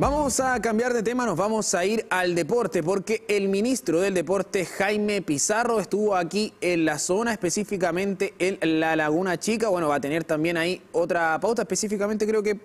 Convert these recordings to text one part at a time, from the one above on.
Vamos a cambiar de tema, nos vamos a ir al deporte, porque el ministro del deporte, Jaime Pizarro, estuvo aquí en la zona, específicamente en la Laguna Chica. Bueno, va a tener también ahí otra pauta, específicamente creo que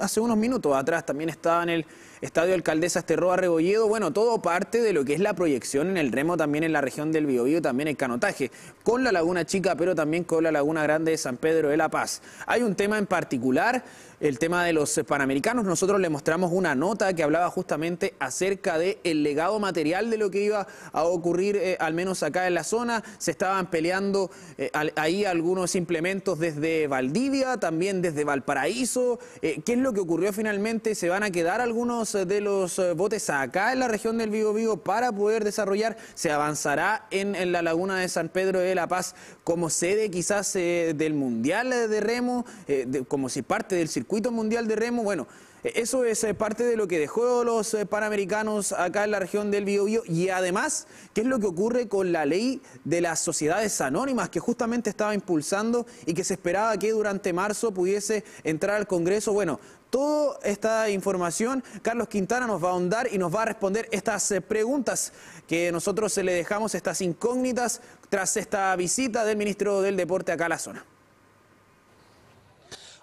hace unos minutos atrás también estaba en el Estadio Alcaldesa Esterroa Rebolledo. Bueno, todo parte de lo que es la proyección en el remo también en la región del Biobío, también el canotaje, con la Laguna Chica, pero también con la Laguna Grande de San Pedro de la Paz. Hay un tema en particular el tema de los eh, Panamericanos, nosotros le mostramos una nota que hablaba justamente acerca del el legado material de lo que iba a ocurrir, eh, al menos acá en la zona. Se estaban peleando eh, ahí algunos implementos desde Valdivia, también desde Valparaíso. ¿Qué es lo que ocurrió finalmente? ¿Se van a quedar algunos de los botes acá en la región del Vigo Vigo para poder desarrollar? ¿Se avanzará en, la laguna de San Pedro de la Paz como sede quizás del Mundial de Remo, como si parte del circuito? circuito mundial de remo. Bueno, e-, eso es eh, parte de lo que dejó los eh, panamericanos acá en la región del Biobío y además, ¿qué es lo que ocurre con la ley de las sociedades anónimas que justamente estaba impulsando y que se esperaba que durante marzo pudiese entrar al Congreso? Bueno, toda esta información, Carlos Quintana nos va a ahondar y nos va a responder estas eh, preguntas que nosotros le dejamos, estas incógnitas, tras esta visita del ministro del Deporte acá a la zona.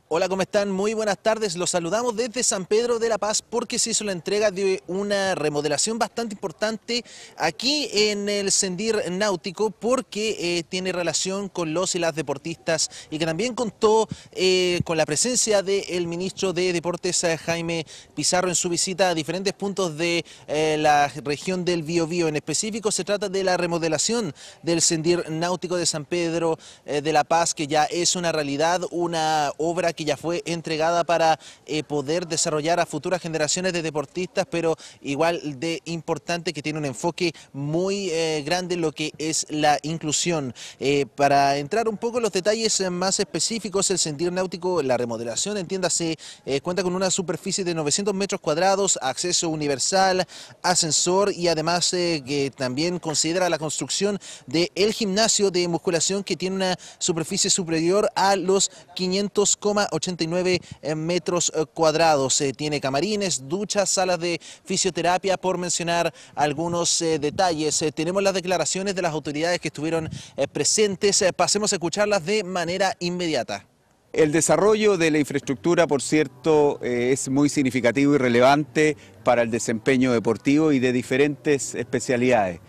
Hola, ¿cómo están? Muy buenas tardes. Los saludamos desde San Pedro de la Paz porque se hizo la entrega de una remodelación bastante importante aquí en el Sendir Náutico porque eh, tiene relación con los y las deportistas y que también contó eh, con la presencia del ministro de Deportes, eh, Jaime Pizarro, en su visita a diferentes puntos de la región del Biobío. En específico se trata de la remodelación del Sendir Náutico de San Pedro de la Paz que ya es una realidad, una obra que ya fue entregada para eh, poder desarrollar a futuras generaciones de deportistas, pero igual de importante que tiene un enfoque muy eh, grande en lo que es la inclusión. Eh, para entrar un poco en los detalles más específicos, el sentido náutico, la remodelación, entiéndase, cuenta con una superficie de 900 metros cuadrados, acceso universal, ascensor y además que también considera la construcción del el gimnasio de musculación que tiene una superficie superior a los 500, 89 eh, metros eh, cuadrados. Eh, tiene camarines, duchas, salas de fisioterapia, por mencionar algunos detalles. tenemos las declaraciones de las autoridades que estuvieron presentes. pasemos a escucharlas de manera inmediata. El desarrollo de la infraestructura, por cierto, es muy significativo y relevante para el desempeño deportivo y de diferentes especialidades.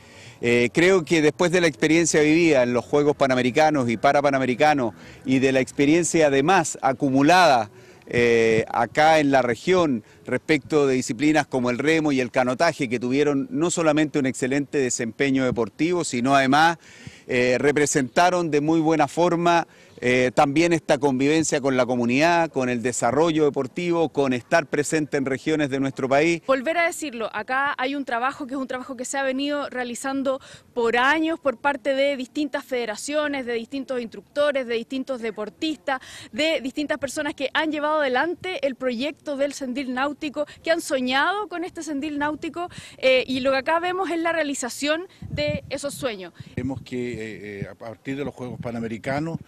Eh, creo que después de la experiencia vivida en los Juegos Panamericanos y Parapanamericanos y de la experiencia además acumulada eh, acá en la región respecto de disciplinas como el remo y el canotaje que tuvieron no solamente un excelente desempeño deportivo, sino además eh, representaron de muy buena forma eh, también esta convivencia con la comunidad, con el desarrollo deportivo, con estar presente en regiones de nuestro país. Volver a decirlo, acá hay un trabajo que es un trabajo que se ha venido realizando por años por parte de distintas federaciones, de distintos instructores, de distintos deportistas, de distintas personas que han llevado adelante el proyecto del sendil náutico, que han soñado con este sendil náutico eh, y lo que acá vemos es la realización de esos sueños. Vemos que eh, a partir de los Juegos Panamericanos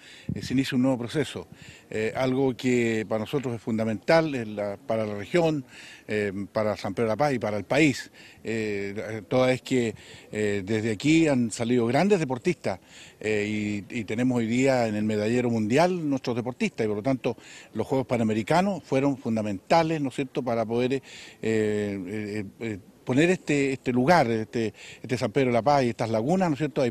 se inicia un nuevo proceso, eh, algo que para nosotros es fundamental para la región, eh, para San Pedro de la Paz y para el país, eh, toda vez que desde aquí han salido grandes deportistas y, tenemos hoy día en el medallero mundial nuestros deportistas y por lo tanto los Juegos Panamericanos fueron fundamentales, ¿no es cierto?, para poder poner este, este lugar, este, este San Pedro de la Paz y estas lagunas, ¿no es cierto?,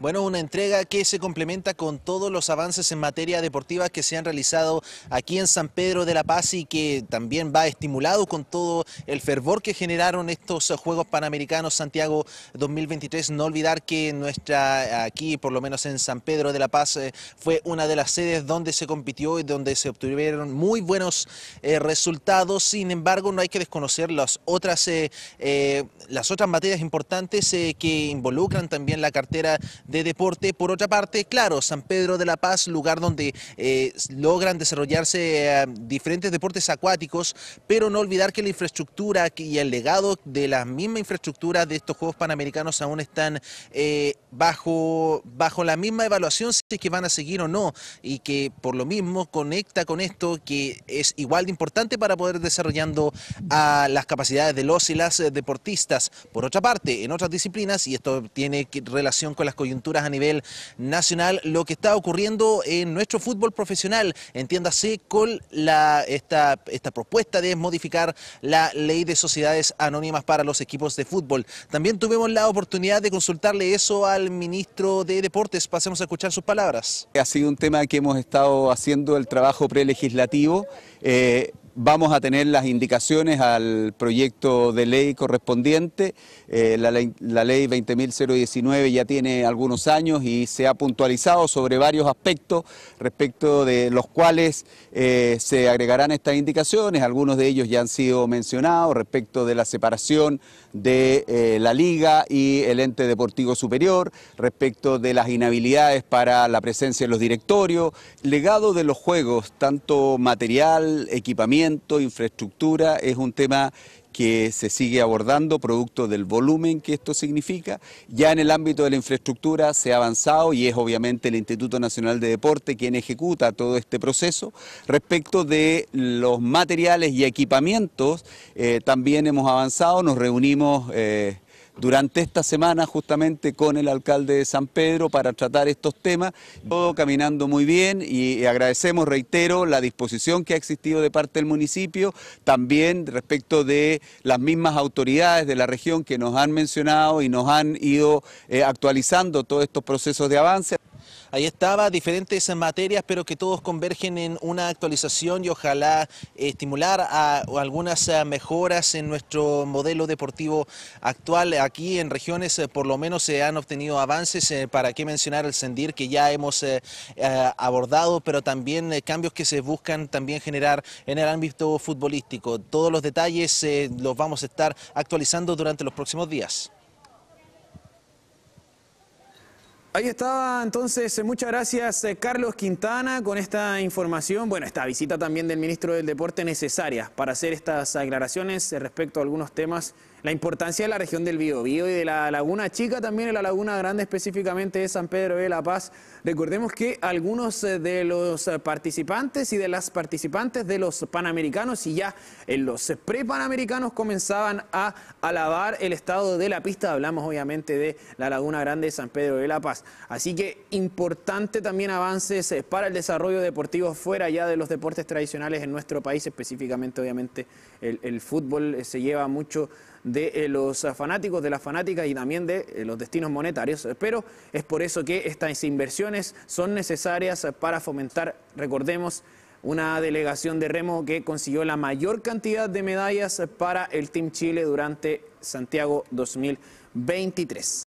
bueno, una entrega que se complementa con todos los avances en materia deportiva que se han realizado aquí en San Pedro de la Paz y que también va estimulado con todo el fervor que generaron estos Juegos Panamericanos Santiago 2023. No olvidar que nuestra, aquí por lo menos en San Pedro de la Paz, eh, fue una de las sedes donde se compitió y donde se obtuvieron muy buenos eh, resultados. Sin embargo, no hay que desconocer las otras, eh, las otras materias importantes que involucran también la cartera de deporte. Por otra parte, claro, San Pedro de la Paz, lugar donde eh, logran desarrollarse eh, diferentes deportes acuáticos, pero no olvidar que la infraestructura y el legado de la misma infraestructura de estos Juegos Panamericanos aún están eh, bajo, bajo la misma evaluación, si es que van a seguir o no, y que por lo mismo conecta con esto que es igual de importante para poder desarrollando las capacidades de los y las deportistas. Por otra parte, en otras disciplinas, y esto tiene relación con las coyunturas, a nivel nacional, lo que está ocurriendo en nuestro fútbol profesional, entiéndase con la, esta, esta propuesta de modificar la ley de sociedades anónimas para los equipos de fútbol. También tuvimos la oportunidad de consultarle eso al ministro de Deportes. Pasemos a escuchar sus palabras. Ha sido un tema que hemos estado haciendo el trabajo prelegislativo. Eh, vamos a tener las indicaciones al proyecto de ley correspondiente. Eh, la, ley, la 20.019 ya tiene algunos años y se ha puntualizado sobre varios aspectos respecto de los cuales eh, se agregarán estas indicaciones. Algunos de ellos ya han sido mencionados respecto de la separación de eh, la liga y el ente deportivo superior, respecto de las inhabilidades para la presencia en los directorios, legado de los juegos, tanto material, equipamiento, infraestructura, es un tema que se sigue abordando producto del volumen que esto significa. Ya en el ámbito de la infraestructura se ha avanzado y es obviamente el Instituto Nacional de Deporte quien ejecuta todo este proceso. Respecto de los materiales y equipamientos, eh, también hemos avanzado, nos reunimos... Eh, durante esta semana justamente con el alcalde de San Pedro para tratar estos temas. Todo caminando muy bien y agradecemos, reitero, la disposición que ha existido de parte del municipio, también respecto de las mismas autoridades de la región que nos han mencionado y nos han ido eh, actualizando todos estos procesos de avance. Ahí estaba, diferentes materias, pero que todos convergen en una actualización y ojalá eh, estimular a, algunas eh, mejoras en nuestro modelo deportivo actual. Aquí en regiones eh, por lo menos se han obtenido avances, para qué mencionar el Sendir que ya hemos abordado, pero también cambios que se buscan también generar en el ámbito futbolístico. Todos los detalles los vamos a estar actualizando durante los próximos días. Ahí estaba entonces, eh, muchas gracias eh, Carlos Quintana con esta información, bueno, esta visita también del ministro del Deporte necesaria para hacer estas aclaraciones eh, respecto a algunos temas la importancia de la región del Bío Bío y de la Laguna Chica, también en la Laguna Grande específicamente de San Pedro de la Paz. Recordemos que algunos eh, de los participantes y de las participantes de los Panamericanos y ya en los panamericanos comenzaban a alabar el estado de la pista. Hablamos obviamente de la Laguna Grande de San Pedro de la Paz. Así que importante también avances eh, para el desarrollo deportivo fuera ya de los deportes tradicionales en nuestro país, específicamente obviamente el, el fútbol eh, se lleva mucho de eh, los fanáticos, de las fanáticas y también de eh, los destinos monetarios. Pero es por eso que estas inversiones son necesarias para fomentar, recordemos, una delegación de remo que consiguió la mayor cantidad de medallas para el Team Chile durante Santiago 2023.